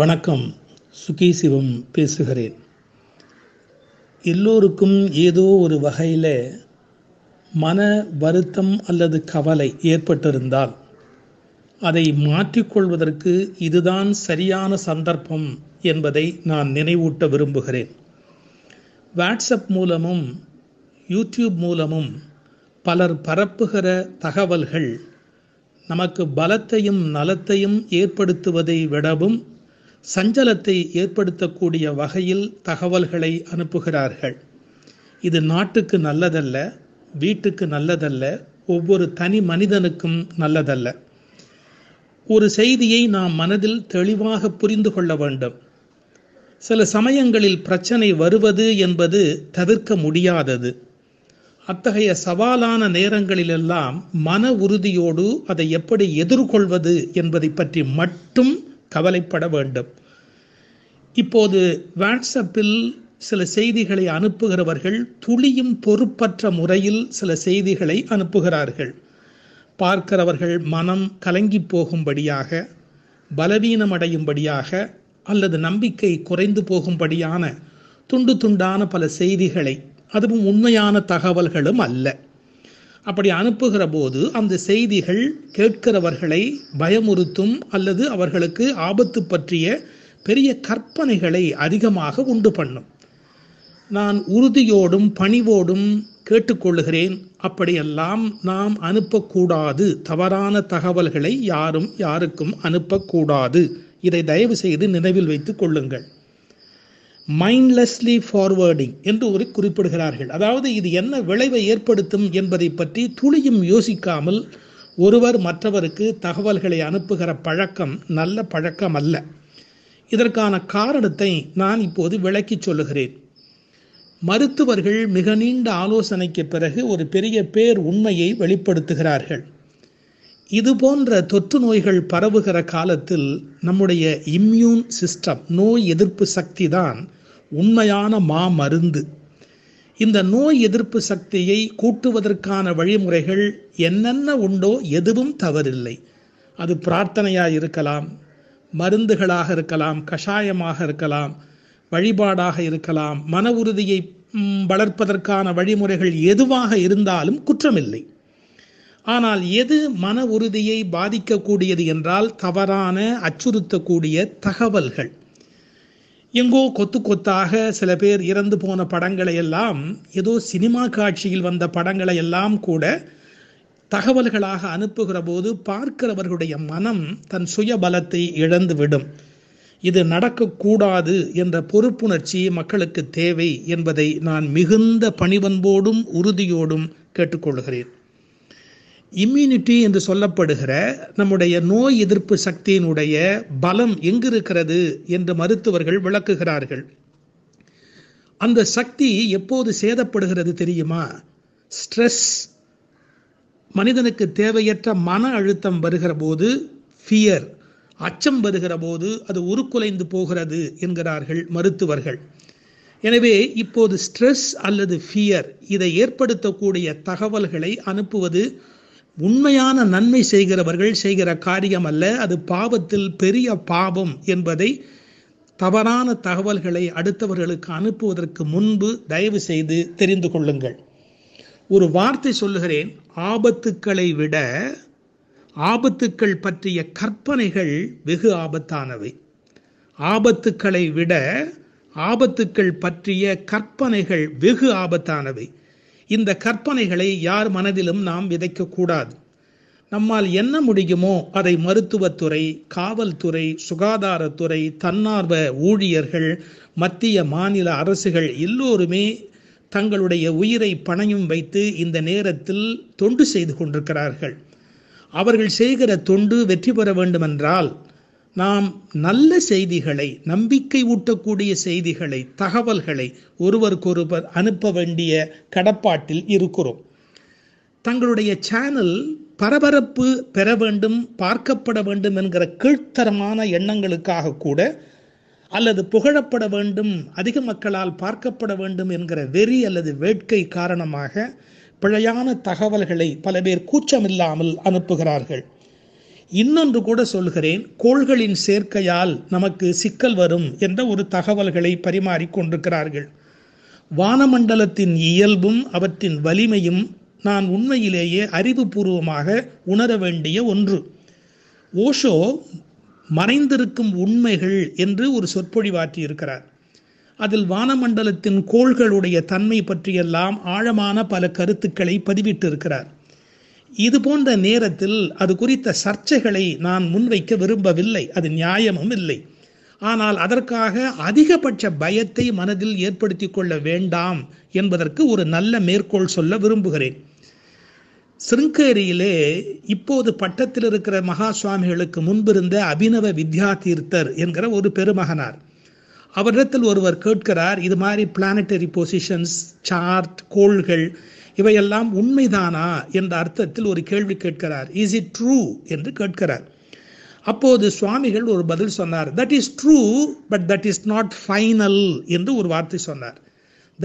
வணக்கம் சுகி சிவம் பேசுகிறேன் எல்லோருக்கும் ஏதோ ஒரு வகையில் மன வருத்தம் அல்லது கவலை ஏற்பட்டிருந்தால் அதை மாற்றிக்கொள்வதற்கு இதுதான் சரியான சந்தர்ப்பம் என்பதை நான் நினைவூட்ட விரும்புகிறேன் வாட்ஸ்அப் மூலமும் யூடியூப் மூலமும் பலர் பரப்புகிற தகவல்கள் நமக்கு பலத்தையும் நலத்தையும் ஏற்படுத்துவதை விடவும் சஞ்சலத்தை ஏற்படுத்தக்கூடிய வகையில் தகவல்களை அனுப்புகிறார்கள் இது நாட்டுக்கு நல்லதல்ல வீட்டுக்கு நல்லதல்ல ஒவ்வொரு தனி மனிதனுக்கும் நல்லதல்ல ஒரு செய்தியை நாம் மனதில் தெளிவாக புரிந்து கொள்ள வேண்டும் சில சமயங்களில் பிரச்சனை வருவது என்பது தவிர்க்க முடியாதது அத்தகைய சவாலான நேரங்களிலெல்லாம் மன உறுதியோடு அதை எப்படி எதிர்கொள்வது என்பதை பற்றி மட்டும் கவலைப்பட வேண்டும் இப்போது வாட்ஸ்அப்பில் சில செய்திகளை அனுப்புகிறவர்கள் துளியும் பொறுப்பற்ற முறையில் சில செய்திகளை அனுப்புகிறார்கள் பார்க்கிறவர்கள் மனம் கலங்கி போகும்படியாக பலவீனமடையும்படியாக அல்லது நம்பிக்கை குறைந்து போகும்படியான துண்டு துண்டான பல செய்திகளை அதுவும் உண்மையான தகவல்களும் அல்ல அப்படி அனுப்புகிற போது அந்த செய்திகள் கேட்கிறவர்களை பயமுறுத்தும் அல்லது அவர்களுக்கு ஆபத்து பற்றிய பெரிய கற்பனைகளை அதிகமாக உண்டு பண்ணும் நான் உறுதியோடும் பணிவோடும் கேட்டுக்கொள்ளுகிறேன் அப்படியெல்லாம் நாம் அனுப்பக்கூடாது தவறான தகவல்களை யாரும் யாருக்கும் அனுப்பக்கூடாது இதை தயவு செய்து நினைவில் வைத்து கொள்ளுங்கள் மைண்ட்லெஸ்லி ஃபார்வேர்டிங் என்று ஒரு குறிப்பிடுகிறார்கள் அதாவது இது என்ன விளைவை ஏற்படுத்தும் என்பதை பற்றி துளியும் யோசிக்காமல் ஒருவர் மற்றவருக்கு தகவல்களை அனுப்புகிற பழக்கம் நல்ல பழக்கம் அல்ல இதற்கான காரணத்தை நான் இப்போது விளக்கி சொல்லுகிறேன் மருத்துவர்கள் மிக நீண்ட ஆலோசனைக்கு பிறகு ஒரு பெரிய பேர் உண்மையை வெளிப்படுத்துகிறார்கள் இது போன்ற தொற்று நோய்கள் பரவுகிற காலத்தில் நம்முடைய இம்யூன் சிஸ்டம் நோய் எதிர்ப்பு சக்தி தான் உண்மையான மா மருந்து இந்த நோய் எதிர்ப்பு சக்தியை கூட்டுவதற்கான வழிமுறைகள் என்னென்ன உண்டோ எதுவும் தவறில்லை அது பிரார்த்தனையாக இருக்கலாம் மருந்துகளாக இருக்கலாம் கஷாயமாக இருக்கலாம் வழிபாடாக இருக்கலாம் மன உறுதியை வளர்ப்பதற்கான வழிமுறைகள் எதுவாக இருந்தாலும் குற்றமில்லை ஆனால் எது மன உறுதியை பாதிக்கக்கூடியது என்றால் தவறான அச்சுறுத்தக்கூடிய தகவல்கள் எங்கோ கொத்து கொத்தாக சில பேர் இறந்து போன படங்களை எல்லாம் ஏதோ சினிமா காட்சியில் வந்த படங்களை எல்லாம் கூட தகவல்களாக அனுப்புகிற போது பார்க்கிறவர்களுடைய மனம் தன் சுய பலத்தை விடும் இது நடக்கக்கூடாது என்ற பொறுப்புணர்ச்சி மக்களுக்கு தேவை என்பதை நான் மிகுந்த பணிவன்போடும் உறுதியோடும் கேட்டுக்கொள்கிறேன் இம்யூனிட்டி என்று சொல்லப்படுகிற நம்முடைய நோய் எதிர்ப்பு சக்தியினுடைய பலம் எங்கிருக்கிறது என்று மருத்துவர்கள் விளக்குகிறார்கள் அந்த சக்தி எப்போது சேதப்படுகிறது தெரியுமா ஸ்ட்ரெஸ் மனிதனுக்கு தேவையற்ற மன அழுத்தம் வருகிற போது ஃபியர் அச்சம் வருகிற போது அது உருக்குலைந்து போகிறது என்கிறார்கள் மருத்துவர்கள் எனவே இப்போது ஸ்ட்ரெஸ் அல்லது ஃபியர் இதை ஏற்படுத்தக்கூடிய தகவல்களை அனுப்புவது உண்மையான நன்மை செய்கிறவர்கள் செய்கிற காரியம் அல்ல அது பாவத்தில் பெரிய பாவம் என்பதை தவறான தகவல்களை அடுத்தவர்களுக்கு அனுப்புவதற்கு முன்பு தயவு செய்து தெரிந்து கொள்ளுங்கள் ஒரு வார்த்தை சொல்லுகிறேன் ஆபத்துக்களை விட ஆபத்துக்கள் பற்றிய கற்பனைகள் வெகு ஆபத்தானவை ஆபத்துக்களை விட ஆபத்துக்கள் பற்றிய கற்பனைகள் வெகு ஆபத்தானவை இந்த கற்பனைகளை யார் மனதிலும் நாம் விதைக்கக்கூடாது நம்மால் என்ன முடியுமோ அதை மருத்துவத்துறை காவல்துறை சுகாதாரத்துறை தன்னார்வ ஊழியர்கள் மத்திய மாநில அரசுகள் எல்லோருமே தங்களுடைய உயிரை பணையும் வைத்து இந்த நேரத்தில் தொண்டு செய்து கொண்டிருக்கிறார்கள் அவர்கள் செய்கிற தொண்டு வெற்றி பெற வேண்டுமென்றால் நாம் நல்ல செய்திகளை நம்பிக்கை ஊட்டக்கூடிய செய்திகளை தகவல்களை ஒருவருக்கொருவர் அனுப்ப வேண்டிய கடப்பாட்டில் இருக்கிறோம் தங்களுடைய சேனல் பரபரப்பு பெற வேண்டும் பார்க்கப்பட வேண்டும் என்கிற கீழ்த்தரமான எண்ணங்களுக்காக கூட அல்லது புகழப்பட வேண்டும் அதிக மக்களால் பார்க்கப்பட வேண்டும் என்கிற வெறி அல்லது வேட்கை காரணமாக பிழையான தகவல்களை பல பேர் கூச்சமில்லாமல் அனுப்புகிறார்கள் இன்னொன்று கூட சொல்கிறேன் கோள்களின் சேர்க்கையால் நமக்கு சிக்கல் வரும் என்ற ஒரு தகவல்களை கொண்டிருக்கிறார்கள் வானமண்டலத்தின் இயல்பும் அவற்றின் வலிமையும் நான் உண்மையிலேயே அறிவுபூர்வமாக உணர வேண்டிய ஒன்று ஓஷோ மறைந்திருக்கும் உண்மைகள் என்று ஒரு சொற்பொழிவாற்றியிருக்கிறார் அதில் வானமண்டலத்தின் கோள்களுடைய தன்மை பற்றியெல்லாம் ஆழமான பல கருத்துக்களை பதிவிட்டிருக்கிறார் இது போன்ற நேரத்தில் அது குறித்த சர்ச்சைகளை நான் முன்வைக்க விரும்பவில்லை அது நியாயமும் இல்லை ஆனால் அதற்காக அதிகபட்ச பயத்தை மனதில் ஏற்படுத்தி கொள்ள வேண்டாம் என்பதற்கு ஒரு நல்ல மேற்கோள் சொல்ல விரும்புகிறேன் சிருங்கேரியிலே இப்போது பட்டத்தில் இருக்கிற மகா சுவாமிகளுக்கு முன்பிருந்த அபினவ வித்யா தீர்த்தர் என்கிற ஒரு பெருமகனார் அவரிடத்தில் ஒருவர் கேட்கிறார் இது மாதிரி பிளானட்டரி பொசிஷன்ஸ் சார்ட் கோள்கள் இவையெல்லாம் உண்மைதானா என்ற அர்த்தத்தில் ஒரு கேள்வி கேட்கிறார் இஸ் இட் ட்ரூ என்று கேட்கிறார் அப்போது சுவாமிகள் ஒரு பதில் சொன்னார் that is true but that is not final என்று ஒரு வார்த்தை சொன்னார்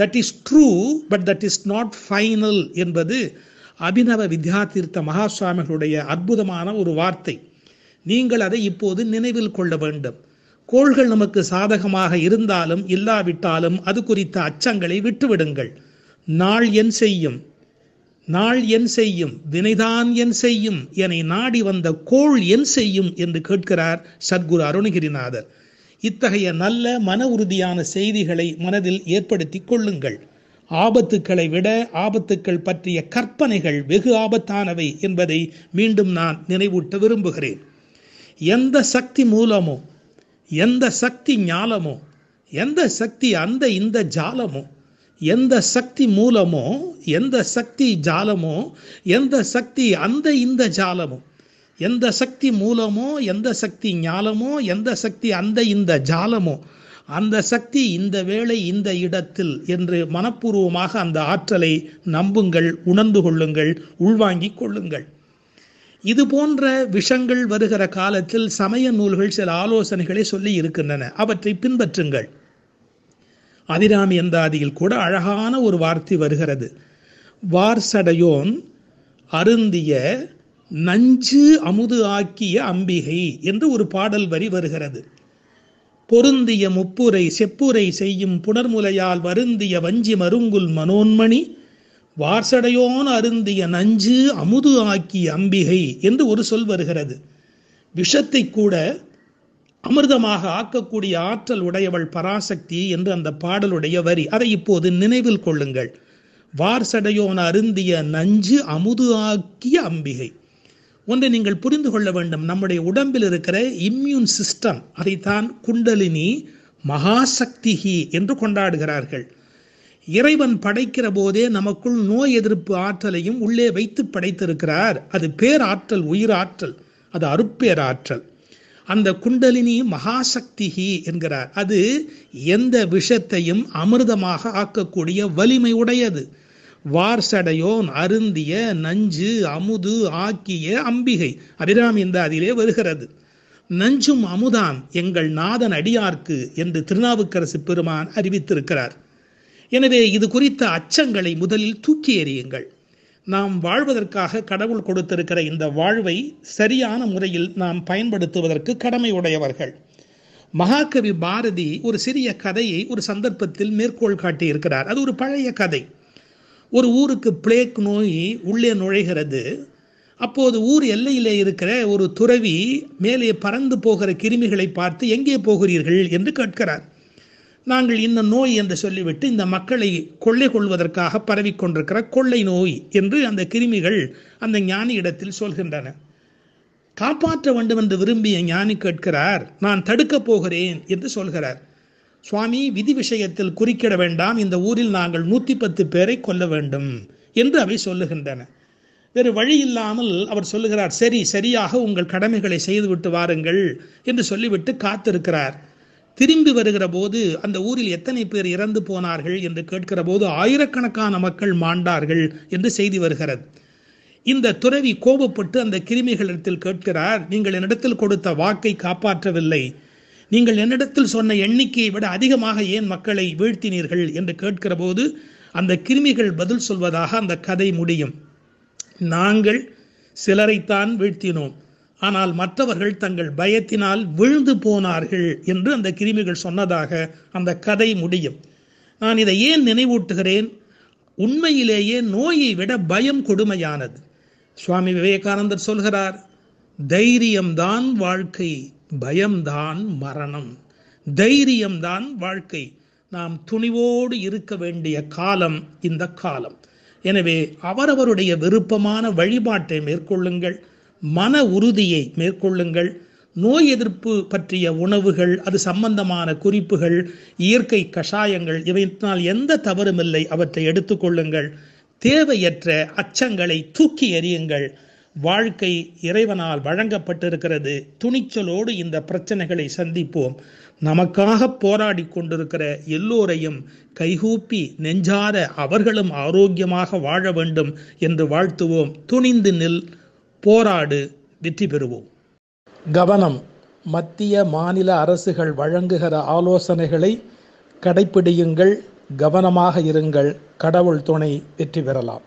that is true but that is not final என்பது அபிநவ வித்யாதீர்த்த மகா சுவாமிகளுடைய அற்புதமான ஒரு வார்த்தை நீங்கள் அதை இப்போது நினைவில் கொள்ள வேண்டும் கோள்கள் நமக்கு சாதகமாக இருந்தாலும் இல்லாவிட்டாலும் அது குறித்த அச்சங்களை விட்டுவிடுங்கள் நாள் என் செய்யும் நாள் என் செய்யும் வினைதான் என் செய்யும் என்னை நாடி வந்த கோள் என் செய்யும் என்று கேட்கிறார் சத்குரு அருணகிரிநாதர் இத்தகைய நல்ல மன உறுதியான செய்திகளை மனதில் ஏற்படுத்தி கொள்ளுங்கள் ஆபத்துக்களை விட ஆபத்துக்கள் பற்றிய கற்பனைகள் வெகு ஆபத்தானவை என்பதை மீண்டும் நான் நினைவூட்ட விரும்புகிறேன் எந்த சக்தி மூலமோ எந்த சக்தி ஞாலமோ எந்த சக்தி அந்த இந்த ஜாலமோ எந்த சக்தி மூலமோ எந்த சக்தி ஜாலமோ எந்த சக்தி அந்த இந்த ஜாலமோ எந்த சக்தி மூலமோ எந்த சக்தி ஞாலமோ எந்த சக்தி அந்த இந்த ஜாலமோ அந்த சக்தி இந்த வேளை இந்த இடத்தில் என்று மனப்பூர்வமாக அந்த ஆற்றலை நம்புங்கள் உணர்ந்து கொள்ளுங்கள் உள்வாங்கிக் கொள்ளுங்கள் இது போன்ற விஷங்கள் வருகிற காலத்தில் சமய நூல்கள் சில ஆலோசனைகளை சொல்லி இருக்கின்றன அவற்றை பின்பற்றுங்கள் அதிராமி எந்தாதியில் கூட அழகான ஒரு வார்த்தை வருகிறது வார்சடையோன் அருந்திய நஞ்சு அமுது ஆக்கிய அம்பிகை என்று ஒரு பாடல் வரி வருகிறது பொருந்திய முப்புரை செப்புரை செய்யும் புனர்முலையால் வருந்திய வஞ்சி மருங்குல் மனோன்மணி வார்சடையோன் அருந்திய நஞ்சு அமுது ஆக்கிய அம்பிகை என்று ஒரு சொல் வருகிறது விஷத்தை கூட அமிர்தமாக ஆக்கக்கூடிய ஆற்றல் உடையவள் பராசக்தி என்று அந்த பாடலுடைய வரி அதை இப்போது நினைவில் கொள்ளுங்கள் வார்சடையோன் அருந்திய நஞ்சு அமுது ஆக்கிய அம்பிகை ஒன்றை நீங்கள் புரிந்து கொள்ள வேண்டும் நம்முடைய உடம்பில் இருக்கிற இம்யூன் சிஸ்டம் அதைத்தான் குண்டலினி மகாசக்திகி என்று கொண்டாடுகிறார்கள் இறைவன் படைக்கிற போதே நமக்குள் நோய் எதிர்ப்பு ஆற்றலையும் உள்ளே வைத்து படைத்திருக்கிறார் அது பேராற்றல் உயிராற்றல் அது ஆற்றல் அந்த குண்டலினி மகாசக்திகி என்கிறார் அது எந்த விஷத்தையும் அமிர்தமாக ஆக்கக்கூடிய வலிமை உடையது வார்சடையோன் அருந்திய நஞ்சு அமுது ஆக்கிய அம்பிகை அபிராம் இந்த அதிலே வருகிறது நஞ்சும் அமுதான் எங்கள் நாதன் அடியார்க்கு என்று திருநாவுக்கரசு பெருமான் அறிவித்திருக்கிறார் எனவே இது குறித்த அச்சங்களை முதலில் தூக்கி எறியுங்கள் நாம் வாழ்வதற்காக கடவுள் கொடுத்திருக்கிற இந்த வாழ்வை சரியான முறையில் நாம் பயன்படுத்துவதற்கு கடமை உடையவர்கள் மகாகவி பாரதி ஒரு சிறிய கதையை ஒரு சந்தர்ப்பத்தில் மேற்கோள் காட்டியிருக்கிறார் அது ஒரு பழைய கதை ஒரு ஊருக்கு பிளேக் நோய் உள்ளே நுழைகிறது அப்போது ஊர் எல்லையிலே இருக்கிற ஒரு துறவி மேலே பறந்து போகிற கிருமிகளை பார்த்து எங்கே போகிறீர்கள் என்று கேட்கிறார் நாங்கள் இந்த நோய் என்று சொல்லிவிட்டு இந்த மக்களை கொள்ளை கொள்வதற்காக பரவிக்கொண்டிருக்கிற கொள்ளை நோய் என்று அந்த கிருமிகள் அந்த ஞானி இடத்தில் சொல்கின்றன காப்பாற்ற வேண்டும் என்று விரும்பிய ஞானி கேட்கிறார் நான் தடுக்கப் போகிறேன் என்று சொல்கிறார் சுவாமி விதி விஷயத்தில் குறுக்கிட வேண்டாம் இந்த ஊரில் நாங்கள் நூற்றி பத்து பேரை கொல்ல வேண்டும் என்று அவை சொல்லுகின்றன வேறு வழி இல்லாமல் அவர் சொல்லுகிறார் சரி சரியாக உங்கள் கடமைகளை செய்துவிட்டு வாருங்கள் என்று சொல்லிவிட்டு காத்திருக்கிறார் திரும்பி வருகிற போது அந்த ஊரில் எத்தனை பேர் இறந்து போனார்கள் என்று கேட்கிற போது ஆயிரக்கணக்கான மக்கள் மாண்டார்கள் என்று செய்தி வருகிறது இந்த துறவி கோபப்பட்டு அந்த கிருமிகளிடத்தில் கேட்கிறார் நீங்கள் என்னிடத்தில் கொடுத்த வாக்கை காப்பாற்றவில்லை நீங்கள் என்னிடத்தில் சொன்ன எண்ணிக்கையை விட அதிகமாக ஏன் மக்களை வீழ்த்தினீர்கள் என்று கேட்கிற போது அந்த கிருமிகள் பதில் சொல்வதாக அந்த கதை முடியும் நாங்கள் சிலரைத்தான் வீழ்த்தினோம் ஆனால் மற்றவர்கள் தங்கள் பயத்தினால் விழுந்து போனார்கள் என்று அந்த கிருமிகள் சொன்னதாக அந்த கதை முடியும் நான் இதை ஏன் நினைவூட்டுகிறேன் உண்மையிலேயே நோயை விட பயம் கொடுமையானது சுவாமி விவேகானந்தர் சொல்கிறார் தைரியம்தான் வாழ்க்கை பயம்தான் மரணம் தைரியம்தான் வாழ்க்கை நாம் துணிவோடு இருக்க வேண்டிய காலம் இந்த காலம் எனவே அவரவருடைய விருப்பமான வழிபாட்டை மேற்கொள்ளுங்கள் மன உறுதியை மேற்கொள்ளுங்கள் நோய் எதிர்ப்பு பற்றிய உணவுகள் அது சம்பந்தமான குறிப்புகள் இயற்கை கஷாயங்கள் இவற்றினால் எந்த தவறும் இல்லை அவற்றை எடுத்துக்கொள்ளுங்கள் தேவையற்ற அச்சங்களை தூக்கி எறியுங்கள் வாழ்க்கை இறைவனால் வழங்கப்பட்டிருக்கிறது துணிச்சலோடு இந்த பிரச்சனைகளை சந்திப்போம் நமக்காக போராடி கொண்டிருக்கிற எல்லோரையும் கைகூப்பி நெஞ்சார அவர்களும் ஆரோக்கியமாக வாழ வேண்டும் என்று வாழ்த்துவோம் துணிந்து நில் போராடு வெற்றி பெறுவோம் கவனம் மத்திய மாநில அரசுகள் வழங்குகிற ஆலோசனைகளை கடைப்பிடியுங்கள் கவனமாக இருங்கள் கடவுள் துணை வெற்றி பெறலாம்